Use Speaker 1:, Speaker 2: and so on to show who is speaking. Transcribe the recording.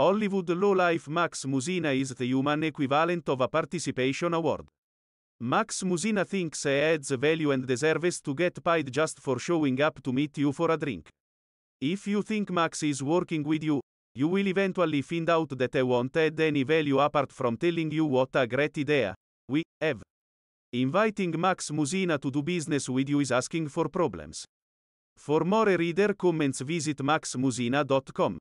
Speaker 1: Hollywood Lowlife Max Musina is the human equivalent of a participation award. Max Musina thinks he adds value and deserves to get paid just for showing up to meet you for a drink. If you think Max is working with you, you will eventually find out that he won't add any value apart from telling you what a great idea we have. Inviting Max Musina to do business with you is asking for problems. For more reader comments visit maxmusina.com.